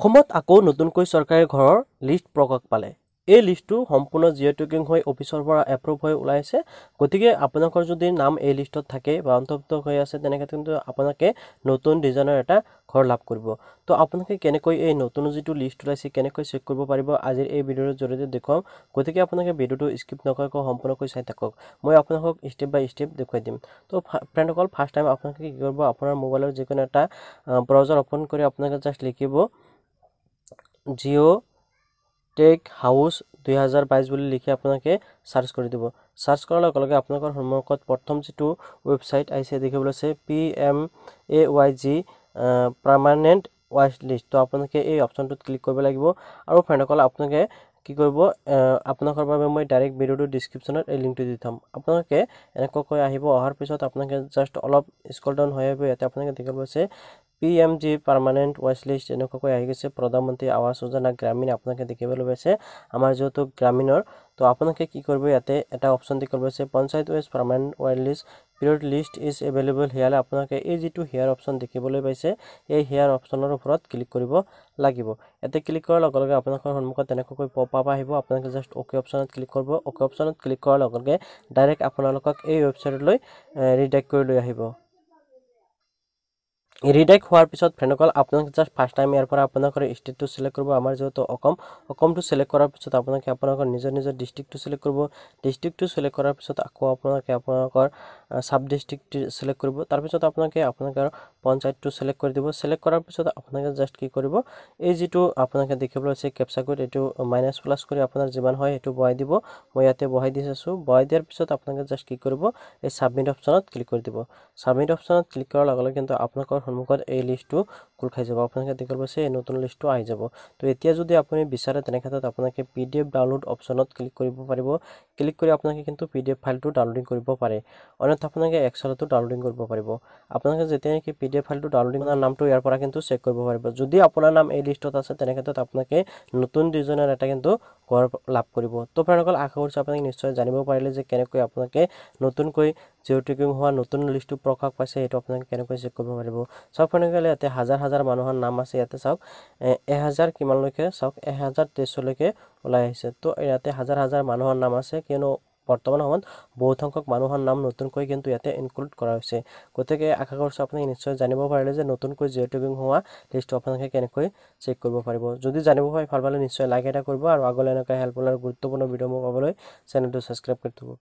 অসমত আকৌ নতুনকৈ চৰকাৰী ঘৰৰ লিষ্ট প্ৰকাশ পালে এই লিষ্টটো সম্পূৰ্ণ জিঅ' টেকিং হৈ অফিচৰ পৰা এপ্ৰুভ হৈ ওলাই আছে গতিকে আপোনালোকৰ যদি নাম এই লিষ্টত থাকে বা অন্তৰ্ভুক্ত হৈ আছে তেনেকৈ কিন্তু আপোনালোকে নতুন ডিজাইনৰ এটা ঘৰ লাভ কৰিব তো আপোনালোকে কেনেকৈ এই নতুন যিটো লিষ্ট ওলাইছে কেনেকৈ চেক কৰিব পাৰিব আজিৰ এই ভিডিঅ'ৰ জৰিয়তে দেখুৱাম গতিকে আপোনালোকে ভিডিঅ'টো স্কিপ নকৰাকৈ সম্পূৰ্ণকৈ চাই থাকক মই আপোনালোকক ষ্টেপ বাই ষ্টেপ দেখুৱাই দিম তো ফ্ৰেণ্ডসকল ফাৰ্ষ্ট টাইম আপোনালোকে কি কৰিব আপোনাৰ মোবাইলৰ যিকোনো এটা ব্ৰাউজাৰ অ'পেন কৰি আপোনালোকে জাষ্ট লিখিব জিঅ' টেক হাউচ দুহেজাৰ বাইছ বুলি লিখি আপোনালোকে চাৰ্চ কৰি দিব চাৰ্চ কৰাৰ লগে লগে আপোনালোকৰ সন্মুখত প্ৰথম যিটো ৱেবছাইট আহিছে দেখিবলৈ আছে P M A Y G permanent wise list ত' আপোনালোকে এই অপশ্যনটোত ক্লিক কৰিব লাগিব আৰু ফ্ৰেণ্ডসকল আপোনালোকে কি কৰিব আপোনালোকৰ বাবে মই ডাইৰেক্ট ভিডিঅ'টো ডিছক্ৰিপশ্যনত এই লিংকটো দি থ'ম আপোনালোকে এনেকুৱাকৈ আহিব অহাৰ পিছত আপোনালোকে জাষ্ট অলপ স্কল ডাউন হৈ আহিব ইয়াতে আপোনালোকে দেখিব আছে P M G permanent wise list এনেকুৱাকৈ আহি গৈছে প্ৰধানমন্ত্ৰী আৱাস যোজনা গ্ৰামীণ আপোনালোকে দেখিবলৈ পাইছে আমাৰ যিহেতু গ্ৰামীণৰ তো আপোনালোকে কি কৰিব ইয়াতে এটা অপশ্যন দেখিবলৈ পাইছে panchayat wise permanent wild list period list is available here আপোনালোকে এই যিটো হেয়াৰ অপশ্যন দেখিবলৈ পাইছে এই হেয়াৰ অপশ্যনৰ ওপৰত ক্লিক কৰিব লাগিব ইয়াতে ক্লিক কৰাৰ লগে লগে আপোনালোকৰ সন্মুখত তেনেকুৱাকৈ পপ আপ আহিব আপোনালোকে জাষ্ট অ'কে অপশ্যনত ক্লিক কৰিব অ'কে অপশ্যনত ক্লিক কৰাৰ লগে লগে ডাইৰেক্ট আপোনালোকক এই ৱেবছাইটলৈ ৰিডেক্ট কৰি লৈ আহিব ৰিডাইক হোৱাৰ পিছত ফ্ৰেণ্ডসকল আপোনালোকে জাষ্ট ফাৰ্ষ্ট টাইম ইয়াৰ পৰা আপোনালোকৰ ষ্টেটটো চিলেক্ট কৰিব আমাৰ যিহেতু অসম অসমটো চিলেক্ট কৰাৰ পিছত আপোনালোকে আপোনালোকৰ নিজৰ নিজৰ ডিষ্ট্ৰিক্টটো চিলেক্ট কৰিব ডিষ্ট্ৰিক্টটো চিলেক্ট কৰাৰ পিছত আকৌ আপোনালোকে আপোনালোকৰ ছাব ডিষ্ট্ৰিক্ট চিলেক্ট কৰিব তাৰপিছত আপোনালোকে আপোনালোকৰ পঞ্চায়তটো চিলেক্ট কৰি দিব চিলেক্ট কৰাৰ পিছত আপোনালোকে জাষ্ট কি কৰিব এই যিটো আপোনালোকে দেখিবলৈ হৈছে কেপচাগুড এইটো মাইনাছ প্লাছ কৰি আপোনাৰ যিমান হয় সেইটো বহাই দিব মই ইয়াতে বহাই দি চাইছোঁ বহাই দিয়াৰ পিছত আপোনালোকে জাষ্ট কি কৰিব এই ছাবমিট অপশ্যনত ক্লিক কৰি দিব ছাবমিট অপশ্যনত ক্লিক কৰাৰ লগে লগে কিন্তু আপোনালোকৰ সন্মুখত এই লিষ্টটো খোল খাই যাব আপোনালোকে দেখি পাব সেই নতুন লিষ্টটো আহি যাব তো এতিয়া যদি আপুনি বিচাৰে তেনেক্ষেত্ৰত আপোনালোকে পি ডি এফ ডাউনলোড অপশ্যনত ক্লিক কৰিব পাৰিব ক্লিক কৰি আপোনালোকে কিন্তু পি ডি এফ ফাইলটো ডাউনলোডিং কৰিব পাৰে অন্যথা আপোনালোকে এক্সেলতো ডাউনলোডিং কৰিব পাৰিব আপোনালোকে যেতিয়া নেকি পি ডি এফ ফাইলটো ডাউনলোডিং কৰা নামটো ইয়াৰ পৰা কিন্তু চেক কৰিব পাৰিব যদি আপোনাৰ নাম এই লিষ্টত আছে তেনেক্ষেত্ৰত আপোনালোকে নতুন ডিজাইনৰ এটা কিন্তু গড় লাভ কৰিব তো আপোনালোকৰ আশা কৰিছোঁ আপোনালোকে নিশ্চয় জানিব পাৰিলে যে কেনেকৈ আপোনালোকে নতুনকৈ জিঅ' ট্ৰেকিং হোৱা নতুন লিষ্টটো প্ৰকাশ পাইছে সেইটো আপোনালোকে কেনেকৈ চেক কৰিব পাৰিব চব আপোনালোকে ইয়াতে হাজাৰ হাজাৰ হাজাৰ মানুহৰ নাম আছে ইয়াতে চাওক এহেজাৰ কিমানলৈকে চাওক এহেজাৰ তেইছলৈকে ওলাই আহিছে তো ইয়াতে হাজাৰ হাজাৰ মানুহৰ নাম আছে কিয়নো বৰ্তমান সময়ত বহুত সংখ্যক মানুহৰ নাম নতুনকৈ কিন্তু ইয়াতে ইনক্লুড কৰা হৈছে গতিকে আশা কৰিছোঁ আপুনি নিশ্চয় জানিব পাৰিলে যে নতুনকৈ জিঅ' টেগিং হোৱা লিষ্টটো আপোনালোকে কেনেকৈ চেক কৰিব পাৰিব যদি জানিব পাৰে ভাল পালে নিশ্চয় লাইক এটা কৰিব আৰু আগলৈ এনেকুৱা হেল্পফুল আৰু গুৰুত্বপূৰ্ণ ভিডিঅ' মোৰ পাবলৈ চেনেলটো ছাবস্ক্ৰাইব কৰি থ'ব